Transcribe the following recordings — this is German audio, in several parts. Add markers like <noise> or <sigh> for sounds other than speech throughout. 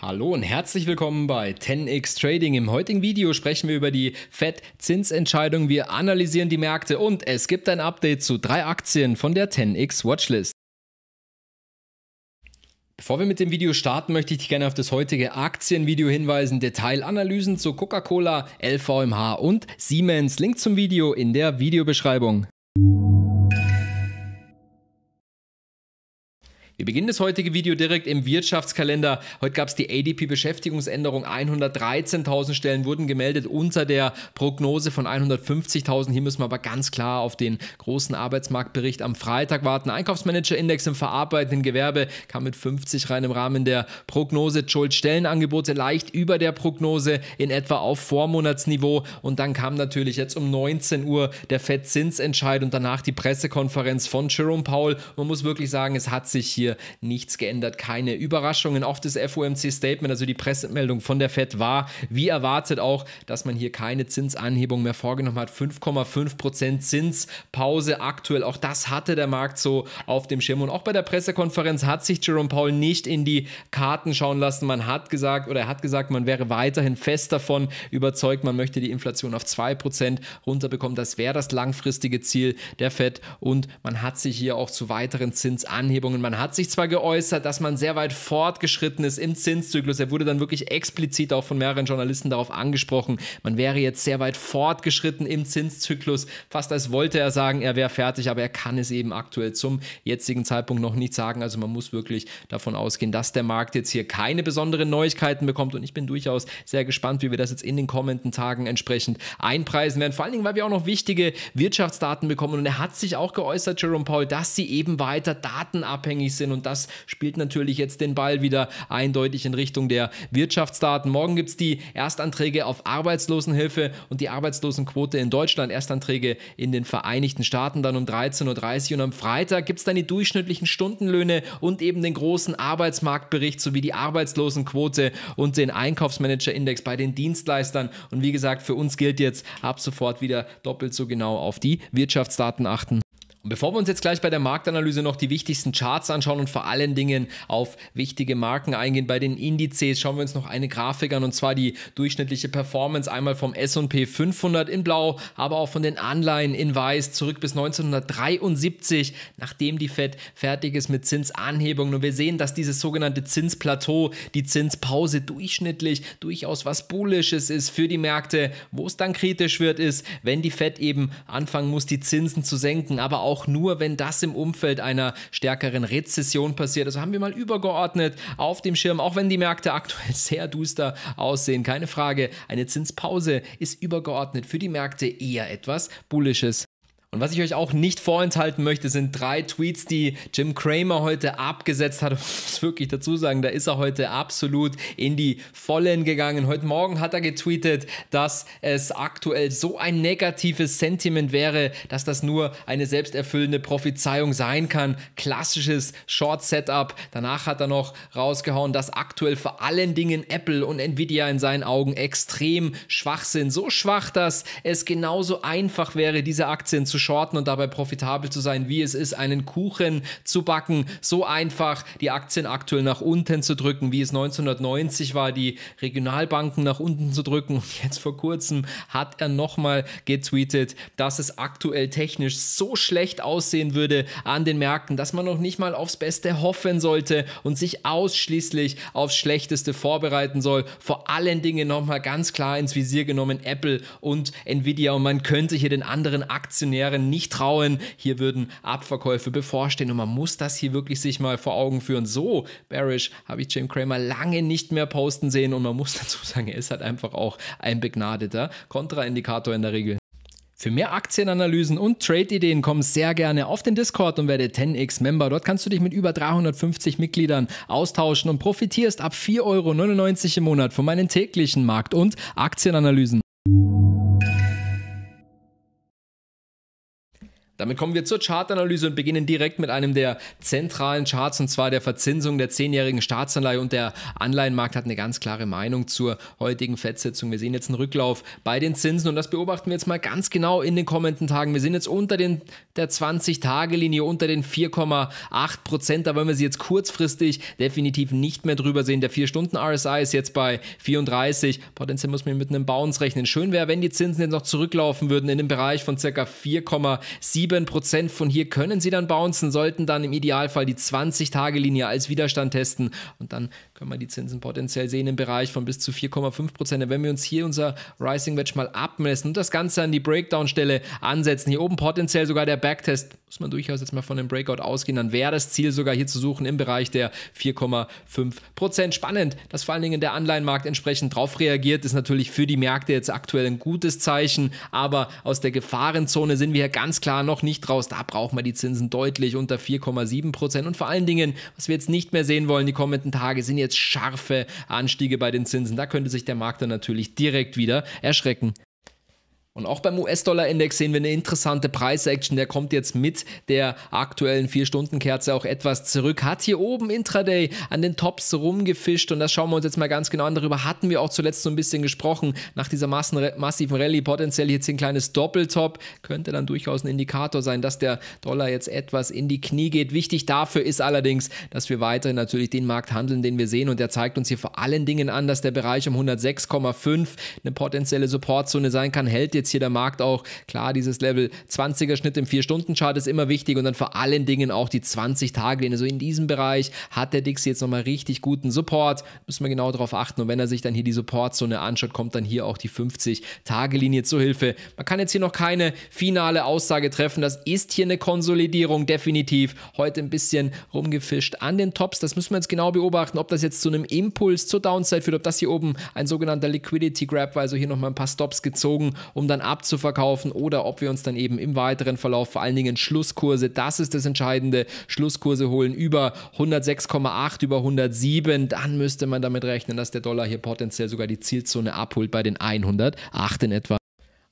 Hallo und herzlich willkommen bei 10x Trading. Im heutigen Video sprechen wir über die FED-Zinsentscheidung. Wir analysieren die Märkte und es gibt ein Update zu drei Aktien von der 10x Watchlist. Bevor wir mit dem Video starten, möchte ich dich gerne auf das heutige Aktienvideo hinweisen. Detailanalysen zu Coca-Cola, LVMH und Siemens. Link zum Video in der Videobeschreibung. Wir beginnen das heutige Video direkt im Wirtschaftskalender. Heute gab es die ADP-Beschäftigungsänderung. 113.000 Stellen wurden gemeldet unter der Prognose von 150.000. Hier müssen wir aber ganz klar auf den großen Arbeitsmarktbericht am Freitag warten. Einkaufsmanager-Index im verarbeitenden Gewerbe kam mit 50 rein im Rahmen der Prognose. Schuld Stellenangebote leicht über der Prognose in etwa auf Vormonatsniveau. Und dann kam natürlich jetzt um 19 Uhr der FED-Zinsentscheid und danach die Pressekonferenz von Jerome Powell. Man muss wirklich sagen, es hat sich hier hier nichts geändert, keine Überraschungen. Auch das FOMC-Statement, also die Pressemeldung von der FED war, wie erwartet auch, dass man hier keine Zinsanhebung mehr vorgenommen hat. 5,5% Prozent Zinspause aktuell, auch das hatte der Markt so auf dem Schirm. Und auch bei der Pressekonferenz hat sich Jerome Powell nicht in die Karten schauen lassen. Man hat gesagt, oder er hat gesagt, man wäre weiterhin fest davon überzeugt, man möchte die Inflation auf 2% runterbekommen. Das wäre das langfristige Ziel der FED. Und man hat sich hier auch zu weiteren Zinsanhebungen, man hat sich zwar geäußert, dass man sehr weit fortgeschritten ist im Zinszyklus. Er wurde dann wirklich explizit auch von mehreren Journalisten darauf angesprochen. Man wäre jetzt sehr weit fortgeschritten im Zinszyklus. Fast als wollte er sagen, er wäre fertig, aber er kann es eben aktuell zum jetzigen Zeitpunkt noch nicht sagen. Also man muss wirklich davon ausgehen, dass der Markt jetzt hier keine besonderen Neuigkeiten bekommt. Und ich bin durchaus sehr gespannt, wie wir das jetzt in den kommenden Tagen entsprechend einpreisen werden. Vor allen Dingen, weil wir auch noch wichtige Wirtschaftsdaten bekommen. Und er hat sich auch geäußert, Jerome Paul, dass sie eben weiter datenabhängig sind sind. Und das spielt natürlich jetzt den Ball wieder eindeutig in Richtung der Wirtschaftsdaten. Morgen gibt es die Erstanträge auf Arbeitslosenhilfe und die Arbeitslosenquote in Deutschland. Erstanträge in den Vereinigten Staaten dann um 13.30 Uhr. Und am Freitag gibt es dann die durchschnittlichen Stundenlöhne und eben den großen Arbeitsmarktbericht sowie die Arbeitslosenquote und den Einkaufsmanagerindex bei den Dienstleistern. Und wie gesagt, für uns gilt jetzt ab sofort wieder doppelt so genau auf die Wirtschaftsdaten achten. Und bevor wir uns jetzt gleich bei der Marktanalyse noch die wichtigsten Charts anschauen und vor allen Dingen auf wichtige Marken eingehen bei den Indizes, schauen wir uns noch eine Grafik an und zwar die durchschnittliche Performance einmal vom S&P 500 in blau, aber auch von den Anleihen in weiß zurück bis 1973, nachdem die Fed fertig ist mit Zinsanhebungen und wir sehen, dass dieses sogenannte Zinsplateau, die Zinspause durchschnittlich durchaus was bullisches ist für die Märkte, wo es dann kritisch wird ist, wenn die Fed eben anfangen muss, die Zinsen zu senken, aber auch auch nur, wenn das im Umfeld einer stärkeren Rezession passiert. Also haben wir mal übergeordnet auf dem Schirm, auch wenn die Märkte aktuell <laughs> sehr duster aussehen. Keine Frage, eine Zinspause ist übergeordnet für die Märkte eher etwas Bullisches. Und was ich euch auch nicht vorenthalten möchte, sind drei Tweets, die Jim Cramer heute abgesetzt hat. <laughs> Ich muss wirklich dazu sagen, da ist er heute absolut in die Vollen gegangen. Heute Morgen hat er getweetet, dass es aktuell so ein negatives Sentiment wäre, dass das nur eine selbsterfüllende Prophezeiung sein kann. Klassisches Short-Setup. Danach hat er noch rausgehauen, dass aktuell vor allen Dingen Apple und Nvidia in seinen Augen extrem schwach sind. So schwach, dass es genauso einfach wäre, diese Aktien zu shorten und dabei profitabel zu sein, wie es ist, einen Kuchen zu backen. So einfach die Aktien aktuell nach unten zu drücken, wie es 1990 war, die Regionalbanken nach unten zu drücken. Und jetzt vor kurzem hat er nochmal getweetet, dass es aktuell technisch so schlecht aussehen würde an den Märkten, dass man noch nicht mal aufs Beste hoffen sollte und sich ausschließlich aufs Schlechteste vorbereiten soll. Vor allen Dingen nochmal ganz klar ins Visier genommen Apple und Nvidia. Und man könnte hier den anderen Aktionären Aktionären nicht trauen. Hier würden Abverkäufe bevorstehen und man muss das hier wirklich sich mal vor Augen führen. So bearish habe ich Jim Cramer lange nicht mehr posten sehen und man muss <laughs> dazu sagen, er ist halt einfach auch ein begnadeter Kontraindikator in der Regel. Für mehr Aktienanalysen und Trade-Ideen komm sehr gerne auf den Discord und werde 10x-Member. Dort kannst du dich mit über 350 Mitgliedern austauschen und profitierst ab 4,99 Euro im Monat von meinen täglichen Markt- und Aktienanalysen. Damit kommen wir zur Chartanalyse und beginnen direkt mit einem der zentralen Charts und zwar der Verzinsung der zehnjährigen Staatsanleihe und der Anleihenmarkt hat eine ganz klare Meinung zur heutigen Fettsitzung. Wir sehen jetzt einen Rücklauf bei den Zinsen und das beobachten wir jetzt mal ganz genau in den kommenden Tagen. Wir sind jetzt unter den, der 20-Tage-Linie, unter den 4,8 Prozent. Da wollen wir sie jetzt kurzfristig definitiv nicht mehr drüber sehen. Der 4-Stunden-RSI ist jetzt bei 34. Potenziell muss man mit einem Bounce rechnen. Schön wäre, wenn die Zinsen jetzt noch zurücklaufen würden in den Bereich von ca. 4,7 7% von hier können sie dann bouncen, sollten dann im Idealfall die 20-Tage-Linie als Widerstand testen und dann können wir die Zinsen potenziell sehen im Bereich von bis zu 4,5 Prozent. Wenn wir uns hier unser Rising Wedge mal abmessen und das Ganze an die Breakdown-Stelle ansetzen, hier oben potenziell sogar der Backtest, muss man durchaus jetzt mal von dem Breakout ausgehen, dann wäre das Ziel sogar hier zu suchen im Bereich der 4,5 Prozent. Spannend, dass vor allen Dingen der Anleihenmarkt entsprechend drauf reagiert, ist natürlich für die Märkte jetzt aktuell ein gutes Zeichen, aber aus der Gefahrenzone sind wir hier ganz klar noch nicht raus. Da brauchen wir die Zinsen deutlich unter 4,7 Prozent und vor allen Dingen, was wir jetzt nicht mehr sehen wollen, die kommenden Tage sind jetzt jetzt scharfe Anstiege bei den Zinsen. Da könnte sich der Markt dann natürlich direkt wieder erschrecken. Und auch beim US-Dollar-Index sehen wir eine interessante Preis-Action. Der kommt jetzt mit der aktuellen 4-Stunden-Kerze auch etwas zurück. Hat hier oben Intraday an den Tops rumgefischt und das schauen wir uns jetzt mal ganz genau an. Darüber hatten wir auch zuletzt so ein bisschen gesprochen. Nach dieser massiven Rallye potenziell jetzt ein kleines Doppeltop. Könnte dann durchaus ein Indikator sein, dass der Dollar jetzt etwas in die Knie geht. Wichtig dafür ist allerdings, dass wir weiterhin natürlich den Markt handeln, den wir sehen. Und der zeigt uns hier vor allen Dingen an, dass der Bereich um 106,5 eine potenzielle Supportzone sein kann. Hält jetzt jetzt hier der Markt auch. Klar, dieses Level 20er Schnitt im 4-Stunden-Chart ist immer wichtig und dann vor allen Dingen auch die 20-Tage-Linie. So also in diesem Bereich hat der DIX jetzt nochmal richtig guten Support. Müssen wir genau darauf achten. Und wenn er sich dann hier die Supportzone anschaut, kommt dann hier auch die 50-Tage-Linie zur Hilfe. Man kann jetzt hier noch keine finale Aussage treffen. Das ist hier eine Konsolidierung, definitiv. Heute ein bisschen rumgefischt an den Tops. Das müssen wir jetzt genau beobachten, ob das jetzt zu einem Impuls zur Downside führt, ob das hier oben ein sogenannter Liquidity Grab war, also hier nochmal ein paar Stops gezogen, um dann dann abzuverkaufen oder ob wir uns dann eben im weiteren Verlauf vor allen Dingen Schlusskurse, das ist das Entscheidende, Schlusskurse holen über 106,8, über 107, dann müsste man damit rechnen, dass der Dollar hier potenziell sogar die Zielzone abholt bei den 108 in etwa.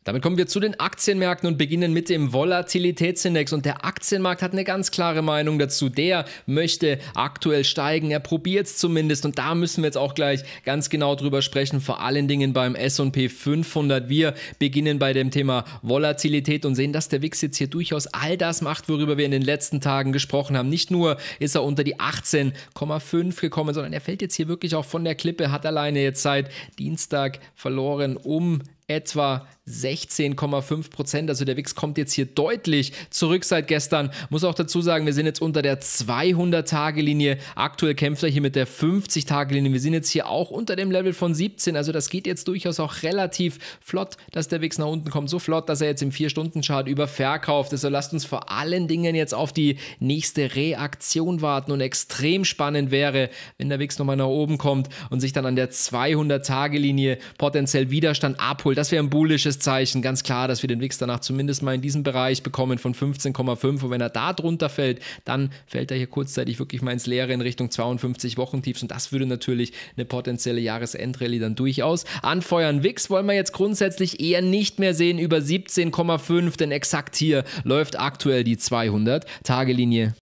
Damit kommen wir zu den Aktienmärkten und beginnen mit dem Volatilitätsindex. Und der Aktienmarkt hat eine ganz klare Meinung dazu. Der möchte aktuell steigen. Er probiert es zumindest. Und da müssen wir jetzt auch gleich ganz genau drüber sprechen. Vor allen Dingen beim SP 500. Wir beginnen bei dem Thema Volatilität und sehen, dass der WIX jetzt hier durchaus all das macht, worüber wir in den letzten Tagen gesprochen haben. Nicht nur ist er unter die 18,5 gekommen, sondern er fällt jetzt hier wirklich auch von der Klippe. Hat alleine jetzt seit Dienstag verloren um etwa 16,5 Prozent. Also der WIX kommt jetzt hier deutlich zurück seit gestern. Muss auch dazu sagen, wir sind jetzt unter der 200-Tage-Linie. Aktuell kämpft er hier mit der 50-Tage-Linie. Wir sind jetzt hier auch unter dem Level von 17. Also das geht jetzt durchaus auch relativ flott, dass der WIX nach unten kommt. So flott, dass er jetzt im 4-Stunden-Chart überverkauft ist. Also lasst uns vor allen Dingen jetzt auf die nächste Reaktion warten. Und extrem spannend wäre, wenn der WIX nochmal nach oben kommt und sich dann an der 200-Tage-Linie potenziell Widerstand abholt. Das wäre ein bullisches Zeichen, ganz klar, dass wir den Wix danach zumindest mal in diesem Bereich bekommen von 15,5. Und wenn er da drunter fällt, dann fällt er hier kurzzeitig wirklich mal ins Leere in Richtung 52 Wochentiefs. Und das würde natürlich eine potenzielle Jahresendrallye dann durchaus anfeuern. Wix wollen wir jetzt grundsätzlich eher nicht mehr sehen über 17,5, denn exakt hier läuft aktuell die 200-Tage-Linie.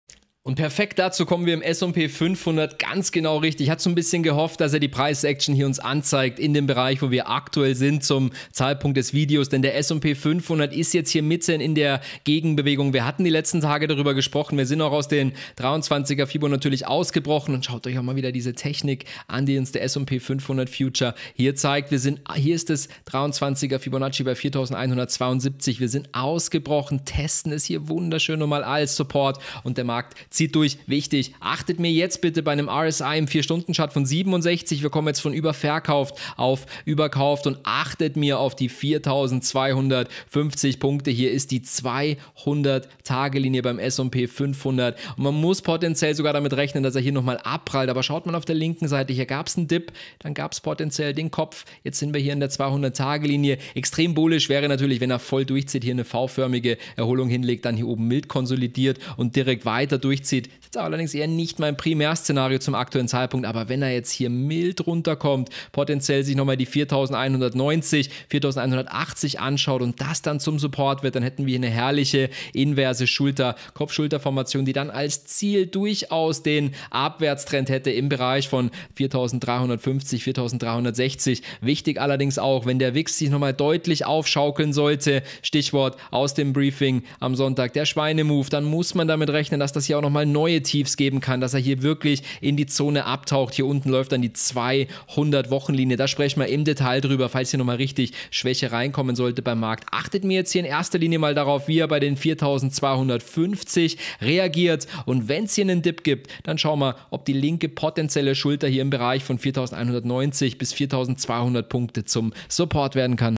Und perfekt dazu kommen wir im S&P 500 ganz genau richtig. Ich hatte so ein bisschen gehofft, dass er die Preisaction hier uns anzeigt in dem Bereich, wo wir aktuell sind zum Zeitpunkt des Videos, denn der S&P 500 ist jetzt hier mitten in der Gegenbewegung. Wir hatten die letzten Tage darüber gesprochen. Wir sind auch aus den 23er Fibo natürlich ausgebrochen und schaut euch auch mal wieder diese Technik an, die uns der S&P 500 Future hier zeigt. Wir sind hier ist das 23er Fibonacci bei 4172. Wir sind ausgebrochen, testen es hier wunderschön nochmal als Support und der Markt zieht durch. Wichtig, achtet mir jetzt bitte bei einem RSI im 4-Stunden-Chart von 67, wir kommen jetzt von überverkauft auf überkauft und achtet mir auf die 4250 Punkte. Hier ist die 200-Tage-Linie beim S&P 500 und man muss potenziell sogar damit rechnen, dass er hier nochmal abprallt, aber schaut man auf der linken Seite, hier gab es einen Dip, dann gab es potenziell den Kopf, jetzt sind wir hier in der 200-Tage-Linie. Extrem bullisch wäre natürlich, wenn er voll durchzieht, hier eine V-förmige Erholung hinlegt, dann hier oben mild konsolidiert und direkt weiter durchzieht durchzieht, ist allerdings eher nicht mein Primärszenario zum aktuellen Zeitpunkt, aber wenn er jetzt hier mild runterkommt, potenziell sich nochmal die 4190, 4180 anschaut und das dann zum Support wird, dann hätten wir eine herrliche inverse Schulter, Kopf-Schulter-Formation, die dann als Ziel durchaus den Abwärtstrend hätte im Bereich von 4350, 4360. Wichtig allerdings auch, wenn der Wix sich nochmal deutlich aufschaukeln sollte, Stichwort aus dem Briefing am Sonntag, der Schweinemove, dann muss man damit rechnen, dass das hier auch nochmal neue Positives geben kann, dass er hier wirklich in die Zone abtaucht. Hier unten läuft dann die 200 wochen linie Da sprechen wir im Detail drüber, falls hier nochmal richtig Schwäche reinkommen sollte beim Markt. Achtet mir jetzt hier in erster Linie mal darauf, wie er bei den 4250 reagiert. Und wenn es hier einen Dip gibt, dann schauen wir, ob die linke potenzielle Schulter hier im Bereich von 4190 bis 4200 Punkte zum Support werden kann.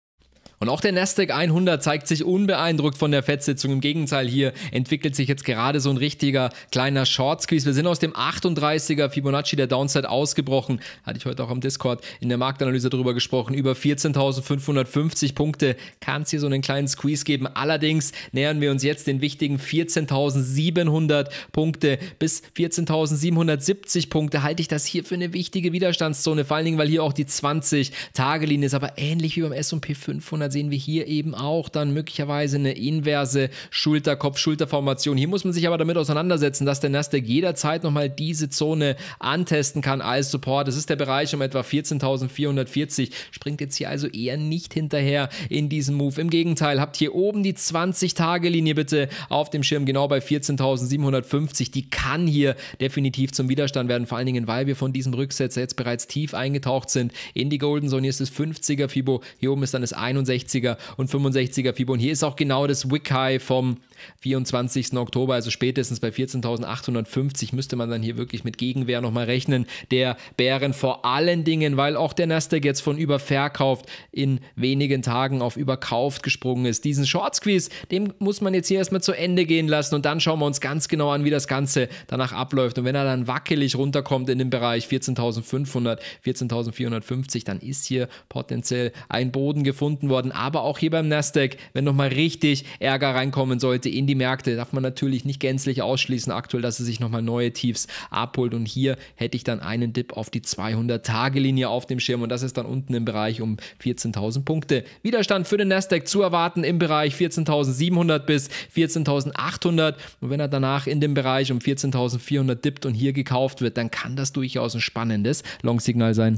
Und auch der Nasdaq 100 zeigt sich unbeeindruckt von der fed Im Gegenteil, hier entwickelt sich jetzt gerade so ein richtiger kleiner Short Squeeze. Wir sind aus dem 38er Fibonacci der Downside ausgebrochen. Hatte ich heute auch am Discord in der Marktanalyse drüber gesprochen. Über 14.550 Punkte kann es hier so einen kleinen Squeeze geben. Allerdings nähern wir uns jetzt den wichtigen 14.700 Punkte bis 14.770 Punkte. Halte ich das hier für eine wichtige Widerstandszone, vor allen Dingen, weil hier auch die 20-Tage-Linie ist, aber ähnlich wie beim S&P 500 dann sehen wir hier eben auch dann möglicherweise eine inverse Schulter-Kopf-Schulter-Formation. Hier muss man sich aber damit auseinandersetzen, dass der Nasdaq jederzeit nochmal diese Zone antesten kann als Support. Das ist der Bereich um etwa 14.440, springt jetzt hier also eher nicht hinterher in diesem Move. Im Gegenteil, habt hier oben die 20-Tage-Linie bitte auf dem Schirm, genau bei 14.750. Die kann hier definitiv zum Widerstand werden, vor allen Dingen, weil wir von diesem Rücksetzer jetzt bereits tief eingetaucht sind in die Golden Zone. Hier ist das 50er Fibo, hier oben ist dann das 61. 64er und 65er Fieber. Und Hier ist auch genau das Wick High vom 24. Oktober, also spätestens bei 14.850 müsste man dann hier wirklich mit Gegenwehr nochmal rechnen. Der Bären vor allen Dingen, weil auch der Nasdaq jetzt von überverkauft in wenigen Tagen auf überkauft gesprungen ist. Diesen Short Squeeze, dem muss man jetzt hier erstmal zu Ende gehen lassen und dann schauen wir uns ganz genau an, wie das Ganze danach abläuft. Und wenn er dann wackelig runterkommt in den Bereich 14.500, 14.450, dann ist hier potenziell ein Boden gefunden worden. Aber auch hier beim Nasdaq, wenn nochmal richtig Ärger reinkommen sollte, Märkte in die Märkte darf man natürlich nicht gänzlich ausschließen aktuell, dass er sich nochmal neue Tiefs abholt. Und hier hätte ich dann einen Dip auf die 200-Tage-Linie auf dem Schirm. Und das ist dann unten im Bereich um 14.000 Punkte. Widerstand für den Nasdaq zu erwarten im Bereich 14.700 bis 14.800. Und wenn er danach in dem Bereich um 14.400 dippt und hier gekauft wird, dann kann das durchaus ein spannendes Long-Signal sein.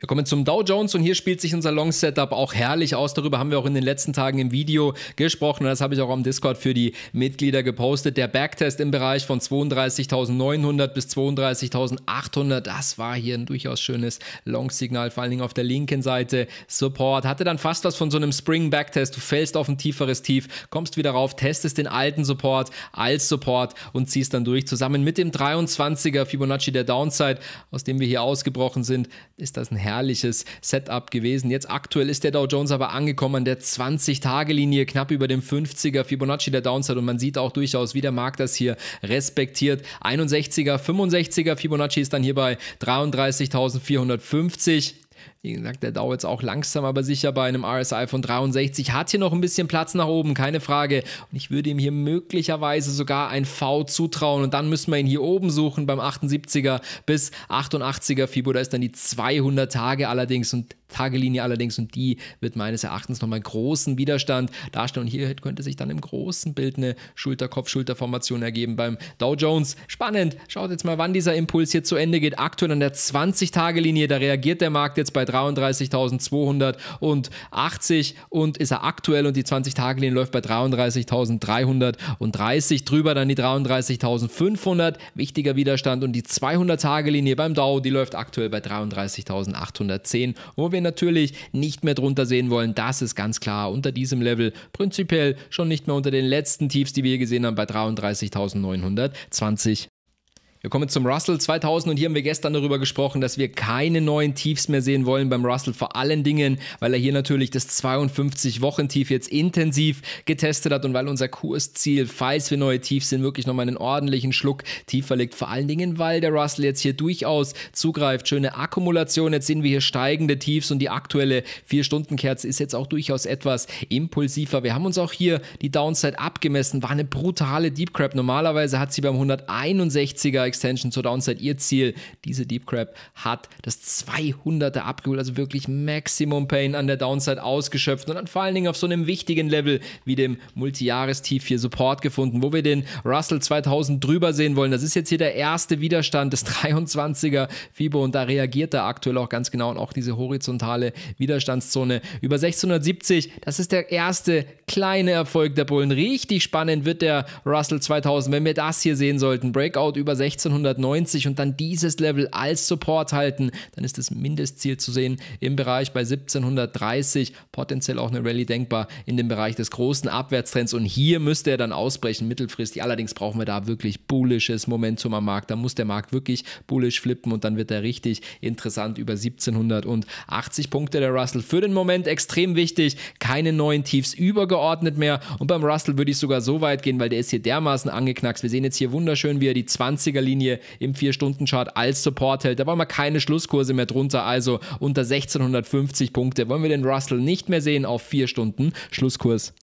Wir kommen zum Dow Jones und hier spielt sich unser Long-Setup auch herrlich aus. Darüber haben wir auch in den letzten Tagen im Video gesprochen und das habe ich auch am Discord für die Mitglieder gepostet. Der Backtest im Bereich von 32.900 bis 32.800, das war hier ein durchaus schönes Long-Signal, vor allen Dingen auf der linken Seite. Support hatte dann fast was von so einem Spring-Backtest. Du fällst auf ein tieferes Tief, kommst wieder rauf, testest den alten Support als Support und ziehst dann durch. Zusammen mit dem 23er Fibonacci der Downside, aus dem wir hier ausgebrochen sind, ist das ein herrliches Setup gewesen. Jetzt aktuell ist der Dow Jones aber angekommen an der 20-Tage-Linie, knapp über dem 50er Fibonacci der Downside und man sieht auch durchaus, wie der Markt das hier respektiert. 61er, 65er Fibonacci ist dann hier bei 33.450. Wie gesagt, der Dow jetzt auch langsam, aber sicher bei einem RSI von 63. Hat hier noch ein bisschen Platz nach oben, keine Frage. Und ich würde ihm hier möglicherweise sogar ein V zutrauen. Und dann müssen wir ihn hier oben suchen beim 78er bis 88er Fibo. Da ist dann die 200 Tage allerdings und Tagelinie allerdings. Und die wird meines Erachtens nochmal großen Widerstand darstellen. Und hier könnte sich dann im großen Bild eine Schulter-Kopf-Schulter-Formation ergeben beim Dow Jones. Spannend. Schaut jetzt mal, wann dieser Impuls hier zu Ende geht. Aktuell an der 20-Tage-Linie. Da reagiert der Markt jetzt bei 33.280 und ist er aktuell und die 20-Tage-Linie läuft bei 33.330 drüber, dann die 33.500, wichtiger Widerstand und die 200-Tage-Linie beim Dow, die läuft aktuell bei 33.810, wo wir natürlich nicht mehr drunter sehen wollen, das ist ganz klar unter diesem Level prinzipiell schon nicht mehr unter den letzten Tiefs, die wir gesehen haben bei 33.920. Wir kommen zum Russell 2000 und hier haben wir gestern darüber gesprochen, dass wir keine neuen Tiefs mehr sehen wollen beim Russell, vor allen Dingen, weil er hier natürlich das 52-Wochen-Tief jetzt intensiv getestet hat und weil unser Kursziel, falls wir neue Tiefs sind, wirklich nochmal einen ordentlichen Schluck tiefer liegt. Vor allen Dingen, weil der Russell jetzt hier durchaus zugreift. Schöne Akkumulation, jetzt sehen wir hier steigende Tiefs und die aktuelle 4-Stunden-Kerze ist jetzt auch durchaus etwas impulsiver. Wir haben uns auch hier die Downside abgemessen, war eine brutale Deep Crap. Normalerweise hat sie beim 161er Extension zur Downside ihr Ziel. Diese Deep Crab hat das 200er abgeholt, also wirklich Maximum Pain an der Downside ausgeschöpft und dann vor allen Dingen auf so einem wichtigen Level wie dem Multijahrestief hier Support gefunden, wo wir den Russell 2000 drüber sehen wollen. Das ist jetzt hier der erste Widerstand des 23er FIBO und da reagiert er aktuell auch ganz genau und auch diese horizontale Widerstandszone über 670. Das ist der erste kleine Erfolg der Bullen. Richtig spannend wird der Russell 2000, wenn wir das hier sehen sollten. Breakout über 6 1690 und dann dieses Level als Support halten, dann ist das Mindestziel zu sehen im Bereich bei 1730, potenziell auch eine Rallye denkbar in dem Bereich des großen Abwärtstrends und hier müsste er dann ausbrechen mittelfristig. Allerdings brauchen wir da wirklich bullisches Momentum am Markt. Da muss der Markt wirklich bullisch flippen und dann wird er richtig interessant über 1780 Punkte der Russell. Für den Moment extrem wichtig, keine neuen Tiefs übergeordnet mehr und beim Russell würde ich sogar so weit gehen, weil der ist hier dermaßen angeknackst. Wir sehen jetzt hier wunderschön, wie er die 20er Linie im 4-Stunden-Chart als Support hält. Da wollen wir keine Schlusskurse mehr drunter, also unter 1650 Punkte wollen wir den Russell nicht mehr sehen auf 4 Stunden. Schlusskurs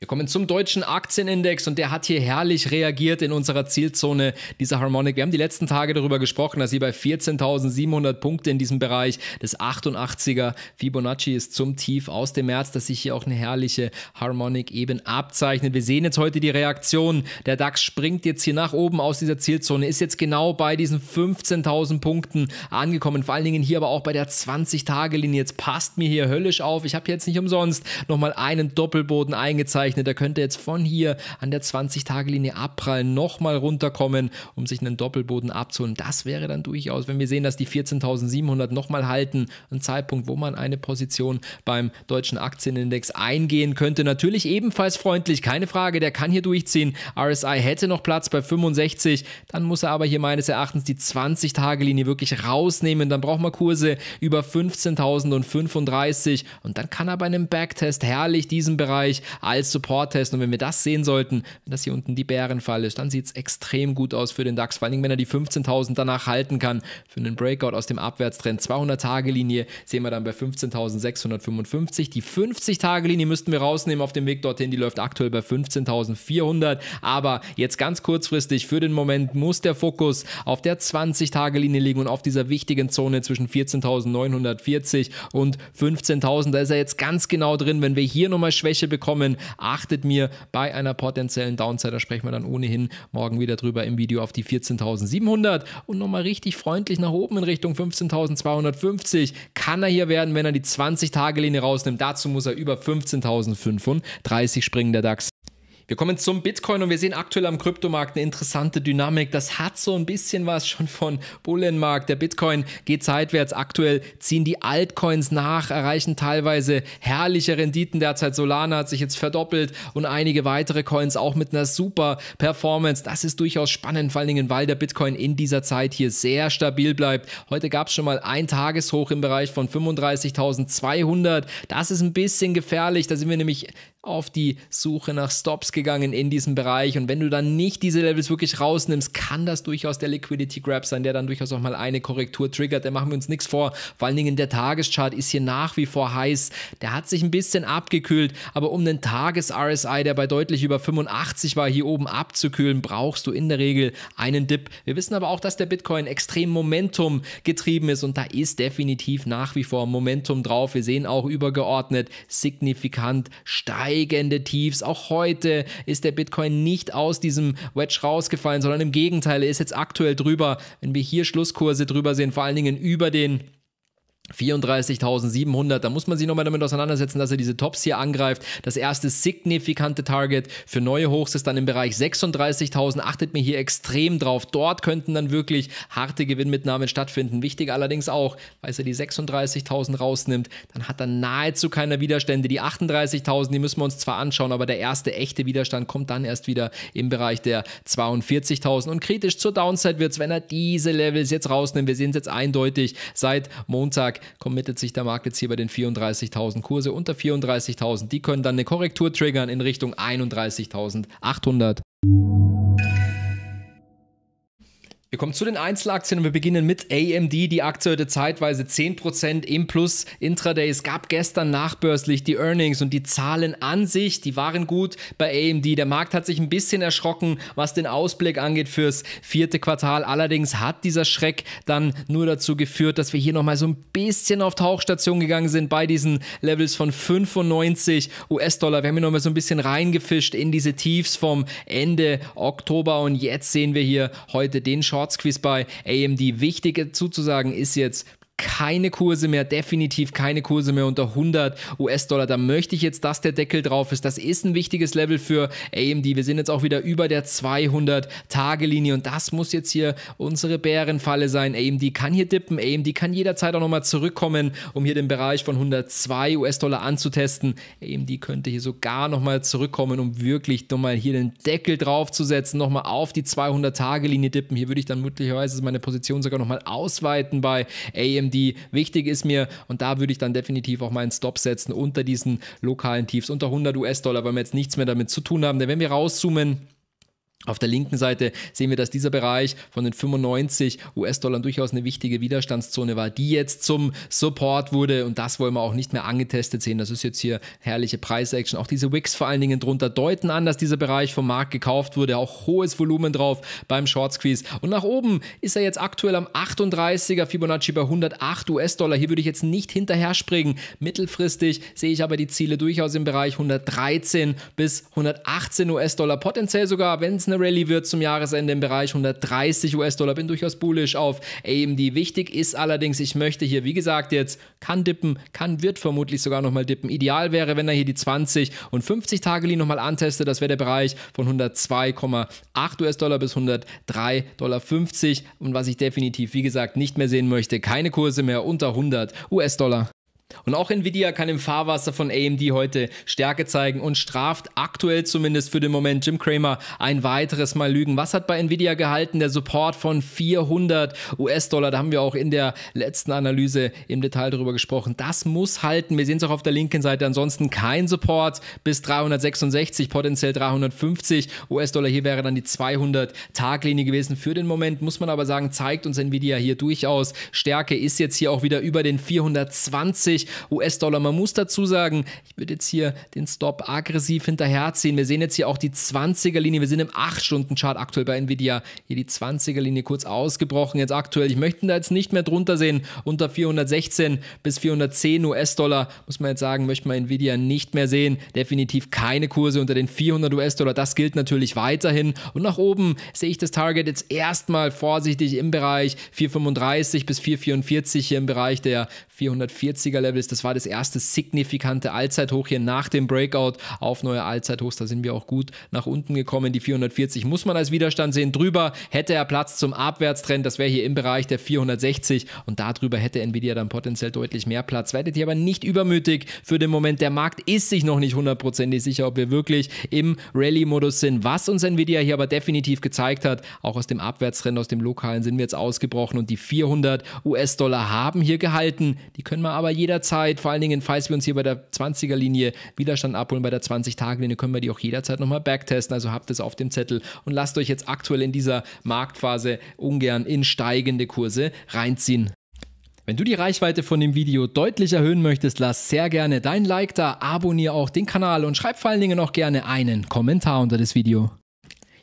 wir kommen zum deutschen Aktienindex und der hat hier herrlich reagiert in unserer Zielzone, dieser Harmonic. Wir haben die letzten Tage darüber gesprochen, dass sie bei 14.700 Punkte in diesem Bereich des 88er Fibonacci ist zum Tief aus dem März, dass sich hier auch eine herrliche Harmonic eben abzeichnet. Wir sehen jetzt heute die Reaktion. Der DAX springt jetzt hier nach oben aus dieser Zielzone, ist jetzt genau bei diesen 15.000 Punkten angekommen. Vor allen Dingen hier aber auch bei der 20-Tage-Linie. Jetzt passt mir hier höllisch auf. Ich habe jetzt nicht umsonst nochmal einen Doppelboden eingezeichnet gezeichnet. Er könnte jetzt von hier an der 20-Tage-Linie abprallen, nochmal runterkommen, um sich einen Doppelboden abzuholen. Das wäre dann durchaus, wenn wir sehen, dass die 14.700 nochmal halten, ein Zeitpunkt, wo man eine Position beim deutschen Aktienindex eingehen könnte. Natürlich ebenfalls freundlich, keine Frage, der kann hier durchziehen. RSI hätte noch Platz bei 65, dann muss er aber hier meines Erachtens die 20-Tage-Linie wirklich rausnehmen. Dann braucht man Kurse über 15.035 und dann kann er bei einem Backtest herrlich diesen Bereich als Support testen. Und wenn wir das sehen sollten, wenn das hier unten die Bärenfall ist, dann sieht es extrem gut aus für den DAX. Vor allem, wenn er die 15.000 danach halten kann. Für einen Breakout aus dem Abwärtstrend 200-Tage-Linie sehen wir dann bei 15.655. Die 50-Tage-Linie müssten wir rausnehmen auf dem Weg dorthin. Die läuft aktuell bei 15.400. Aber jetzt ganz kurzfristig für den Moment muss der Fokus auf der 20-Tage-Linie liegen und auf dieser wichtigen Zone zwischen 14.940 und 15.000. Da ist er jetzt ganz genau drin. Wenn wir hier nochmal Schwäche bekommen, achtet mir bei einer potenziellen Downside, da sprechen wir dann ohnehin morgen wieder drüber im Video auf die 14.700 und nochmal richtig freundlich nach oben in Richtung 15.250 kann er hier werden, wenn er die 20-Tage-Linie rausnimmt. Dazu muss er über 15.035 springen, der DAX. Wir kommen zum Bitcoin und wir sehen aktuell am Kryptomarkt eine interessante Dynamik. Das hat so ein bisschen was schon von Bullenmarkt. Der Bitcoin geht seitwärts. Aktuell ziehen die Altcoins nach, erreichen teilweise herrliche Renditen. Derzeit Solana hat sich jetzt verdoppelt und einige weitere Coins auch mit einer super Performance. Das ist durchaus spannend, vor allen Dingen, weil der Bitcoin in dieser Zeit hier sehr stabil bleibt. Heute gab es schon mal ein Tageshoch im Bereich von 35.200. Das ist ein bisschen gefährlich. Da sind wir nämlich auf die Suche nach Stops gegangen in diesem Bereich. Und wenn du dann nicht diese Levels wirklich rausnimmst, kann das durchaus der Liquidity Grab sein, der dann durchaus auch mal eine Korrektur triggert. Da machen wir uns nichts vor. Vor allen Dingen der Tageschart ist hier nach wie vor heiß. Der hat sich ein bisschen abgekühlt, aber um den Tages-RSI, der bei deutlich über 85 war, hier oben abzukühlen, brauchst du in der Regel einen Dip. Wir wissen aber auch, dass der Bitcoin extrem Momentum getrieben ist und da ist definitiv nach wie vor Momentum drauf. Wir sehen auch übergeordnet signifikant steigend steigende Tiefs. Auch heute ist der Bitcoin nicht aus diesem Wedge rausgefallen, sondern im Gegenteil, er ist jetzt aktuell drüber. Wenn wir hier Schlusskurse drüber sehen, vor allen Dingen über den 34.700, da muss man sich nochmal damit auseinandersetzen, dass er diese Tops hier angreift. Das erste signifikante Target für neue Hochs ist dann im Bereich 36.000. Achtet mir hier extrem drauf. Dort könnten dann wirklich harte Gewinnmitnahmen stattfinden. Wichtig allerdings auch, weil er die 36.000 rausnimmt, dann hat er nahezu keine Widerstände. Die 38.000, die müssen wir uns zwar anschauen, aber der erste echte Widerstand kommt dann erst wieder im Bereich der 42.000. Und kritisch zur Downside wird es, wenn er diese Levels jetzt rausnimmt. Wir sehen es jetzt eindeutig seit Montag Freitag committet sich der Markt jetzt hier bei den 34.000 Kurse unter 34.000. Die können dann eine Korrektur triggern in Richtung 31.800. Wir kommen zu den Einzelaktien und wir beginnen mit AMD. Die Aktie heute zeitweise 10% im Plus Intraday. Es gab gestern nachbörslich die Earnings und die Zahlen an sich, die waren gut bei AMD. Der Markt hat sich ein bisschen erschrocken, was den Ausblick angeht fürs vierte Quartal. Allerdings hat dieser Schreck dann nur dazu geführt, dass wir hier nochmal so ein bisschen auf Tauchstation gegangen sind bei diesen Levels von 95 US-Dollar. Wir haben hier nochmal so ein bisschen reingefischt in diese Tiefs vom Ende Oktober und jetzt sehen wir hier heute den Short Short Squeeze bei AMD. Wichtig äh, zuzusagen ist jetzt, keine Kurse mehr, definitiv keine Kurse mehr unter 100 US-Dollar. Da möchte ich jetzt, dass der Deckel drauf ist. Das ist ein wichtiges Level für AMD. Wir sind jetzt auch wieder über der 200-Tage-Linie und das muss jetzt hier unsere Bärenfalle sein. AMD kann hier dippen, AMD kann jederzeit auch nochmal zurückkommen, um hier den Bereich von 102 US-Dollar anzutesten. AMD könnte hier sogar nochmal zurückkommen, um wirklich nochmal hier den Deckel draufzusetzen, nochmal auf die 200-Tage-Linie dippen. Hier würde ich dann möglicherweise meine Position sogar nochmal ausweiten bei AMD die wichtig ist mir. Und da würde ich dann definitiv auch meinen Stop setzen unter diesen lokalen Tiefs, unter 100 US-Dollar, weil wir jetzt nichts mehr damit zu tun haben. Denn wenn wir rauszoomen, auf der linken Seite sehen wir, dass dieser Bereich von den 95 US-Dollar durchaus eine wichtige Widerstandszone war, die jetzt zum Support wurde und das wollen wir auch nicht mehr angetestet sehen. Das ist jetzt hier herrliche Preisaction. Auch diese Wicks vor allen Dingen drunter deuten an, dass dieser Bereich vom Markt gekauft wurde. Auch hohes Volumen drauf beim Short Squeeze. Und nach oben ist er jetzt aktuell am 38er Fibonacci bei 108 US-Dollar. Hier würde ich jetzt nicht hinterher springen. Mittelfristig sehe ich aber die Ziele durchaus im Bereich 113 bis 118 US-Dollar. Potenziell sogar, wenn es eine Rallye wird zum Jahresende im Bereich 130 US-Dollar. Bin durchaus bullish auf AMD. Wichtig ist allerdings, ich möchte hier, wie gesagt, jetzt kann dippen, kann, wird vermutlich sogar nochmal dippen. Ideal wäre, wenn er hier die 20 und 50 Tage Linie nochmal anteste. Das wäre der Bereich von 102,8 US-Dollar bis 103,50 Dollar. Und was ich definitiv, wie gesagt, nicht mehr sehen möchte, keine Kurse mehr unter 100 US-Dollar. Und auch Nvidia kann im Fahrwasser von AMD heute Stärke zeigen und straft aktuell zumindest für den Moment Jim Cramer ein weiteres Mal Lügen. Was hat bei Nvidia gehalten? Der Support von 400 US-Dollar. Da haben wir auch in der letzten Analyse im Detail darüber gesprochen. Das muss halten. Wir sehen es auch auf der linken Seite. Ansonsten kein Support bis 366, potenziell 350 US-Dollar. Hier wäre dann die 200 Taglinie gewesen. Für den Moment muss man aber sagen, zeigt uns Nvidia hier durchaus Stärke. Ist jetzt hier auch wieder über den 420. US-Dollar. Man muss dazu sagen, ich würde jetzt hier den Stop aggressiv hinterherziehen. Wir sehen jetzt hier auch die 20er-Linie. Wir sind im 8-Stunden-Chart aktuell bei Nvidia. Hier die 20er-Linie kurz ausgebrochen jetzt aktuell. Ich möchte da jetzt nicht mehr drunter sehen. Unter 416 bis 410 US-Dollar, muss man jetzt sagen, möchte man Nvidia nicht mehr sehen. Definitiv keine Kurse unter den 400 US-Dollar. Das gilt natürlich weiterhin. Und nach oben sehe ich das Target jetzt erstmal vorsichtig im Bereich 435 bis 444 hier im Bereich der 440er level Levels. Das war das erste signifikante Allzeithoch hier nach dem Breakout auf neue Allzeithochs. Da sind wir auch gut nach unten gekommen. Die 440 muss man als Widerstand sehen. Drüber hätte er Platz zum Abwärtstrend. Das wäre hier im Bereich der 460 und darüber hätte Nvidia dann potenziell deutlich mehr Platz. Werdet ihr aber nicht übermütig für den Moment. Der Markt ist sich noch nicht hundertprozentig sicher, ob wir wirklich im rally modus sind. Was uns Nvidia hier aber definitiv gezeigt hat, auch aus dem Abwärtstrend, aus dem lokalen sind wir jetzt ausgebrochen und die 400 US-Dollar haben hier gehalten. Die können wir aber jeder jederzeit, vor allen Dingen, falls wir uns hier bei der 20er-Linie Widerstand abholen, bei der 20-Tage-Linie, können wir die auch jederzeit nochmal backtesten. Also habt es auf dem Zettel und lasst euch jetzt aktuell in dieser Marktphase ungern in steigende Kurse reinziehen. Wenn du die Reichweite von dem Video deutlich erhöhen möchtest, lass sehr gerne dein Like da, abonniere auch den Kanal und schreib vor allen Dingen auch gerne einen Kommentar unter das Video.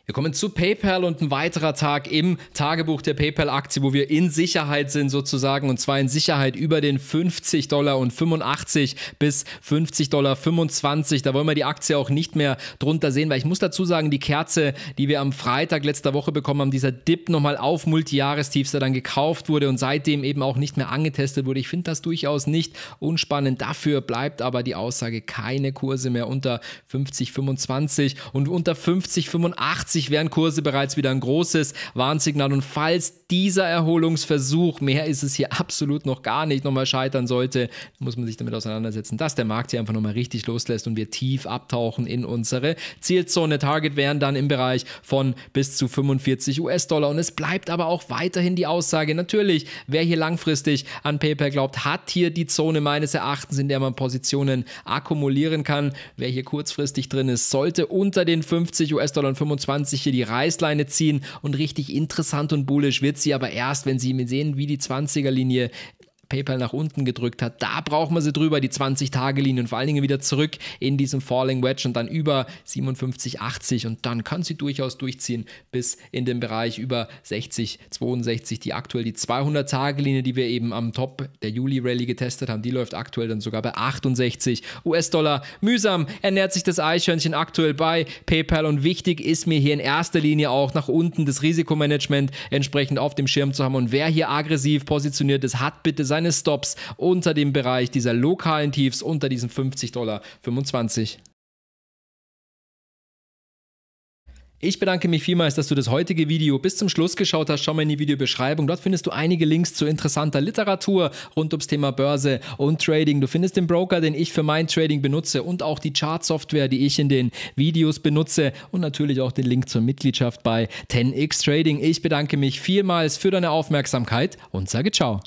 Wir kommen zu PayPal und ein weiterer Tag im Tagebuch der PayPal-Aktie, wo wir in Sicherheit sind sozusagen und zwar in Sicherheit über den 50 Dollar und 85 bis 50 Dollar 25. Da wollen wir die Aktie auch nicht mehr drunter sehen, weil ich muss dazu sagen, die Kerze, die wir am Freitag letzter Woche bekommen haben, dieser Dip nochmal auf Multijahrestiefs, der dann gekauft wurde und seitdem eben auch nicht mehr angetestet wurde. Ich finde das durchaus nicht unspannend. Dafür bleibt aber die Aussage keine Kurse mehr unter 50, 25 und unter 50, 85 80 wären Kurse bereits wieder ein großes Warnsignal. Und falls dieser Erholungsversuch, mehr ist es hier absolut noch gar nicht, nochmal scheitern sollte, muss man sich damit auseinandersetzen, dass der Markt hier einfach nochmal richtig loslässt und wir tief abtauchen in unsere Zielzone. Target wären dann im Bereich von bis zu 45 US-Dollar und es bleibt aber auch weiterhin die Aussage, natürlich, wer hier langfristig an PayPal glaubt, hat hier die Zone meines Erachtens, in der man Positionen akkumulieren kann. Wer hier kurzfristig drin ist, sollte unter den 50 US-Dollar und 25 hier die Reißleine ziehen und richtig interessant und bullisch wird wird sie aber erst, wenn sie sehen, wie die 20er-Linie PayPal nach unten gedrückt hat, da braucht man sie drüber, die 20-Tage-Linie und vor allen Dingen wieder zurück in diesem Falling Wedge und dann über 57,80 und dann kann sie durchaus durchziehen bis in den Bereich über 60, 62, die aktuell die 200-Tage-Linie, die wir eben am Top der Juli-Rally getestet haben, die läuft aktuell dann sogar bei 68 US-Dollar. Mühsam ernährt sich das Eichhörnchen aktuell bei PayPal und wichtig ist mir hier in erster Linie auch nach unten das Risikomanagement entsprechend auf dem Schirm zu haben und wer hier aggressiv positioniert ist, hat bitte sein seine Stops unter dem Bereich dieser lokalen Tiefs, unter diesen 50 Dollar 25. Ich bedanke mich vielmals, dass du das heutige Video bis zum Schluss geschaut hast. Schau mal in die Videobeschreibung. Dort findest du einige Links zu interessanter Literatur rund ums Thema Börse und Trading. Du findest den Broker, den ich für mein Trading benutze und auch die Chart-Software, die ich in den Videos benutze und natürlich auch den Link zur Mitgliedschaft bei 10x Trading. Ich bedanke mich vielmals für deine Aufmerksamkeit und sage ciao.